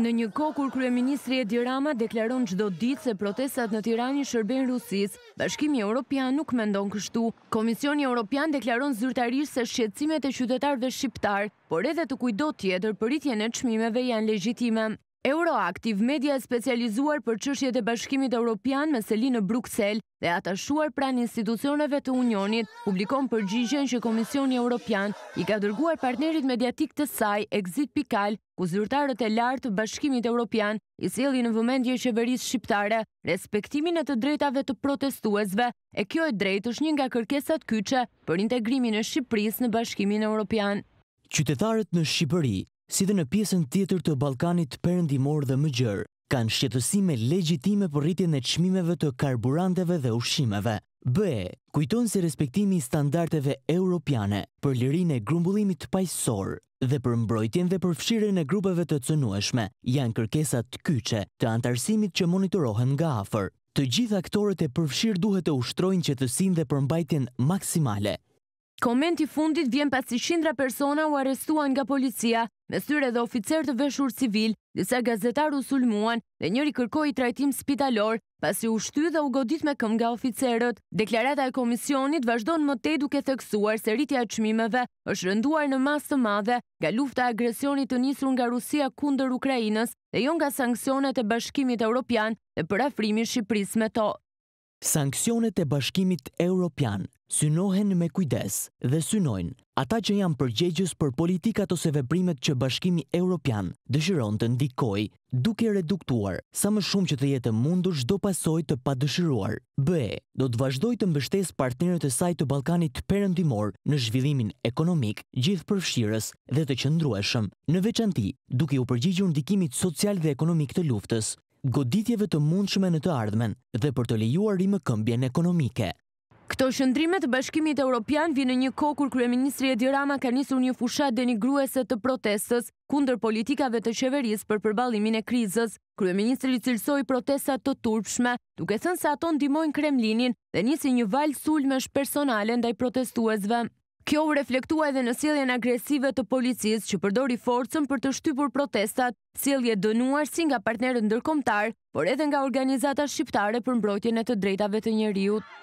Në një kohë kur kryeministri Edi Rama deklaron çdo ditë se protestat në Tiranë shërben rusis, Rusisë, Bashkimi Evropian nuk mendon kështu. Komisioni Evropian deklaron zyrtarisht se shqetësimet e qytetarëve shqiptar, por edhe të kujdo tjetër për rritjen e çmimeve janë legjitime. Euroaktiv, media e specializuar për qëshjet e bashkimit Europian me Selinë në Bruxelles dhe atashuar pran institucioneve të unionit, publikon përgjigjen që Komisioni Europian i ka dërguar partnerit mediatik të saj, Exit Pikal, ku zyrtarët e lartë të bashkimit Europian i sili në vëmendje qeveris shqiptare, respektimin e të drejtave të protestuesve, e kjo e drejt është një nga kërkesat kyqe për integrimin e Shqipëris në bashkimin Europian. Qytetarët në Shqipëri si dhe në piesën tjetër të Balkanit përëndimor dhe më gjërë, kanë shqetësime legjitime për rritje në qmimeve të karburanteve dhe ushqimeve. B.E. kujton se respektimi i standarteve europiane për lirin e grumbullimit pajësor dhe për mbrojtjen dhe përfshirën e grupeve të cënueshme janë kërkesat kyqe të antarësimit që monitorohen nga afer. Të gjitha këtore të përfshirë duhet të ushtrojnë qëtësin dhe përmbajtjen maksimale Komenti fundit vjen pasi shindra persona u arestuan nga policia, me syre dhe oficer të veshur civil, disa gazetar u sulmuan dhe njëri kërkoj i trajtim spitalor, pasi u shty dhe u godit me këm nga oficerët. Deklarata e komisionit vazhdo në mëtej duke theksuar se rritja qmimeve është rënduar në masë të madhe nga lufta agresionit të njësru nga Rusia kunder Ukrajinës dhe jo nga sankcionet e bashkimit e Europian dhe për afrimi Shqipris me to. Sankcionet e bashkimit Europian synohen me kujdes dhe synojnë ata që janë përgjegjës për politikat ose veprimet që bashkimi Europian dëshiron të ndikoj duke reduktuar sa më shumë që të jetë mundur shdo pasoj të pa dëshiruar. B. Do të vazhdoj të mbështes partnerët e saj të Balkanit përëndimor në zhvillimin ekonomik gjithë përfshirës dhe të qëndrueshëm. Në veçanti, duke u përgjegjë ndikimit social dhe ekonomik të luftës, goditjeve të mundshme në të ardhmen dhe për të lejuar rime këmbjen ekonomike. Këto shëndrime të bashkimit Europian vinë një ko kur Kryeministri e Rama ka njësur një fushat denigruese të protestës kunder politikave të qeveris për përbalimin e krizës. Kryeministri cilësoj protestat të turpshme, duke thënë se ato ndimojnë Kremlinin dhe njësi një valë sulmesh personale ndaj protestuesve. Kjo u reflektua edhe në siljen agresive të policis që përdori forcën për të shtypur protestat, sielje dënuar si nga partnerët ndërkomtar, por edhe nga organizata shqiptare për mbrojtjene të drejtave të njeriut.